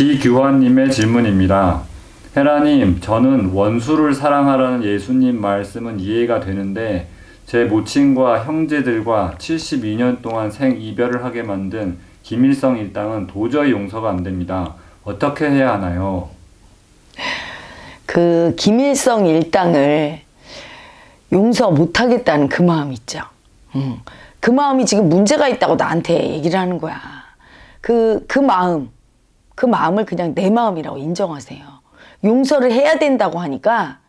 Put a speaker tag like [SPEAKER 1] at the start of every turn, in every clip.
[SPEAKER 1] 지규환님의 질문입니다. 헤라님, 저는 원수를 사랑하라는 예수님 말씀은 이해가 되는데 제 모친과 형제들과 72년 동안 생이별을 하게 만든 김일성 일당은 도저히 용서가 안 됩니다. 어떻게 해야 하나요? 그 김일성 일당을 용서 못 하겠다는 그 마음 있죠. 음. 그 마음이 지금 문제가 있다고 나한테 얘기를 하는 거야. 그, 그 마음. 그 마음을 그냥 내 마음이라고 인정하세요. 용서를 해야 된다고 하니까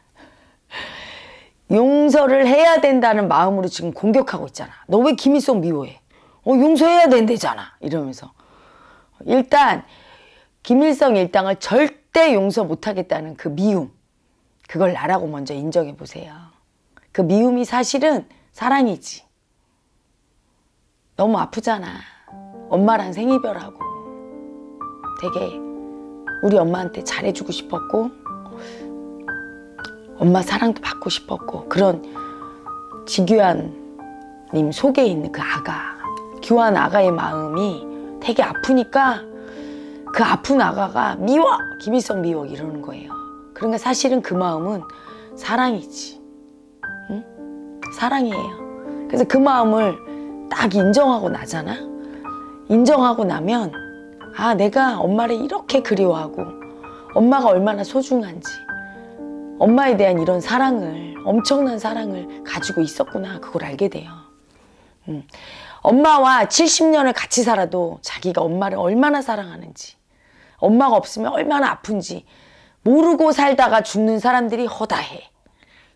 [SPEAKER 1] 용서를 해야 된다는 마음으로 지금 공격하고 있잖아. 너 왜 김일성 미워해? 어, 용서해야 된대잖아. 이러면서. 일단, 김일성 일당을 절대 용서 못하겠다는 그 미움. 그걸 나라고 먼저 인정해 보세요. 그 미움이 사실은 사랑이지. 너무 아프잖아. 엄마랑 생이별하고. 되게 우리 엄마한테 잘해주고 싶었고 엄마 사랑도 받고 싶었고 그런 지규환님 속에 있는 그 아가 규환 아가의 마음이 되게 아프니까 그 아픈 아가가 미워! 김일성 미워 이러는 거예요. 그러니까 사실은 그 마음은 사랑이지. 응? 사랑이에요. 그래서 그 마음을 딱 인정하고 나잖아? 인정하고 나면 아, 내가 엄마를 이렇게 그리워하고 엄마가 얼마나 소중한지 엄마에 대한 이런 사랑을 엄청난 사랑을 가지고 있었구나 그걸 알게 돼요. 음. 엄마와 70년을 같이 살아도 자기가 엄마를 얼마나 사랑하는지 엄마가 없으면 얼마나 아픈지 모르고 살다가 죽는 사람들이 허다해.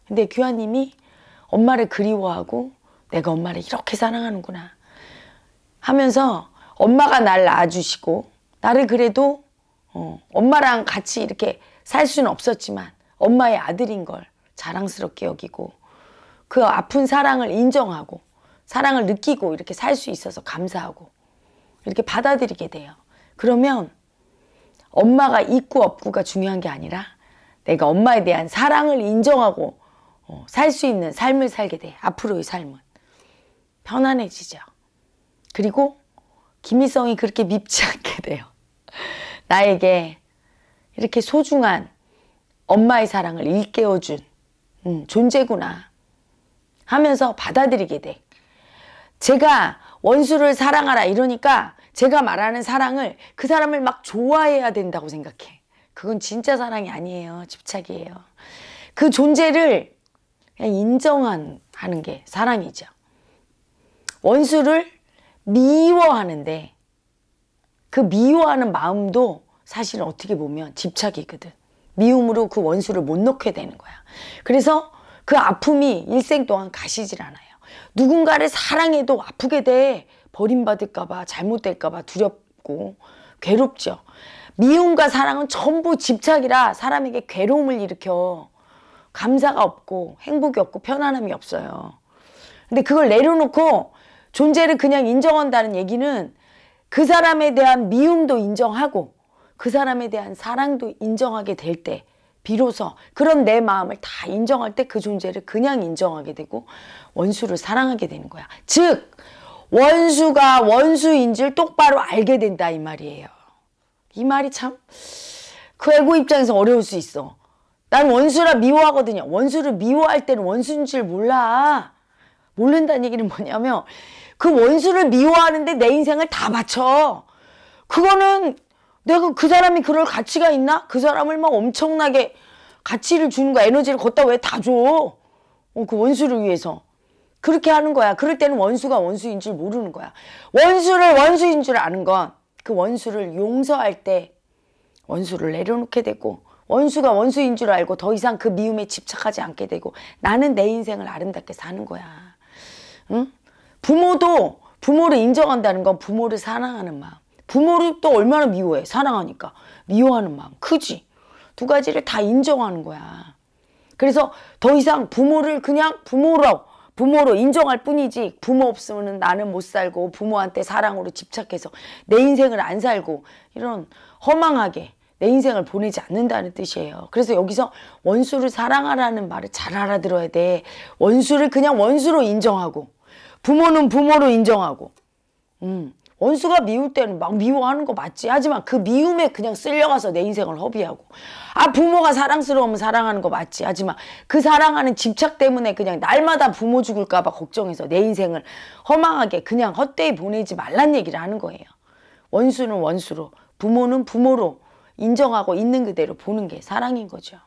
[SPEAKER 1] 근데 규환님이 엄마를 그리워하고 내가 엄마를 이렇게 사랑하는구나 하면서 엄마가 날 낳아주시고 나를 그래도 어, 엄마랑 같이 이렇게 살 수는 없었지만 엄마의 아들인 걸 자랑스럽게 여기고 그 아픈 사랑을 인정하고 사랑을 느끼고 이렇게 살 수 있어서 감사하고 이렇게 받아들이게 돼요. 그러면 엄마가 있고 없고가 중요한 게 아니라 내가 엄마에 대한 사랑을 인정하고 어, 살 수 있는 삶을 살게 돼. 앞으로의 삶은. 편안해지죠. 그리고 김희성이 그렇게 밉지 않게 돼요. 나에게 이렇게 소중한 엄마의 사랑을 일깨워준 음, 존재구나 하면서 받아들이게 돼. 제가 원수를 사랑하라 이러니까 제가 말하는 사랑을 그 사람을 막 좋아해야 된다고 생각해. 그건 진짜 사랑이 아니에요. 집착이에요. 그 존재를 인정하는 게 사랑이죠. 원수를 미워하는데 그 미워하는 마음도 사실 어떻게 보면 집착이거든. 미움으로 그 원수를 못 놓게 되는 거야. 그래서 그 아픔이 일생 동안 가시질 않아요. 누군가를 사랑해도 아프게 돼. 버림받을까봐, 잘못될까봐 두렵고 괴롭죠. 미움과 사랑은 전부 집착이라 사람에게 괴로움을 일으켜. 감사가 없고 행복이 없고 편안함이 없어요. 근데 그걸 내려놓고 존재를 그냥 인정한다는 얘기는 그 사람에 대한 미움도 인정하고 그 사람에 대한 사랑도 인정하게 될 때 비로소 그런 내 마음을 다 인정할 때 그 존재를 그냥 인정하게 되고 원수를 사랑하게 되는 거야. 즉 원수가 원수인 줄 똑바로 알게 된다 이 말이에요. 이 말이 참그 애고 입장에서 어려울 수 있어. 난 원수라 미워하거든요. 원수를 미워할 때는 원수인 줄 몰라. 모른다는 얘기는 뭐냐면 그 원수를 미워하는데 내 인생을 다 바쳐. 그거는 내가 그 사람이 그럴 가치가 있나? 그 사람을 막 엄청나게 가치를 주는 거야. 에너지를 걷다 왜 다 줘? 어, 그 원수를 위해서. 그렇게 하는 거야. 그럴 때는 원수가 원수인 줄 모르는 거야. 원수를 원수인 줄 아는 건 그 원수를 용서할 때 원수를 내려놓게 되고 원수가 원수인 줄 알고 더 이상 그 미움에 집착하지 않게 되고 나는 내 인생을 아름답게 사는 거야. 응? 부모도 부모를 인정한다는 건 부모를 사랑하는 마음. 부모를 또 얼마나 미워해. 사랑하니까. 미워하는 마음. 크지. 두 가지를 다 인정하는 거야. 그래서 더 이상 부모를 그냥 부모로 부모로 인정할 뿐이지 부모 없으면 나는 못 살고 부모한테 사랑으로 집착해서 내 인생을 안 살고 이런 허망하게 내 인생을 보내지 않는다는 뜻이에요. 그래서 여기서 원수를 사랑하라는 말을 잘 알아들어야 돼. 원수를 그냥 원수로 인정하고 부모는 부모로 인정하고 음. 원수가 미울 때는 막 미워하는 거 맞지 하지만 그 미움에 그냥 쓸려가서 내 인생을 허비하고 아 부모가 사랑스러우면 사랑하는 거 맞지 하지만 그 사랑하는 집착 때문에 그냥 날마다 부모 죽을까 봐 걱정해서 내 인생을 허망하게 그냥 헛되이 보내지 말란 얘기를 하는 거예요 원수는 원수로 부모는 부모로 인정하고 있는 그대로 보는 게 사랑인 거죠.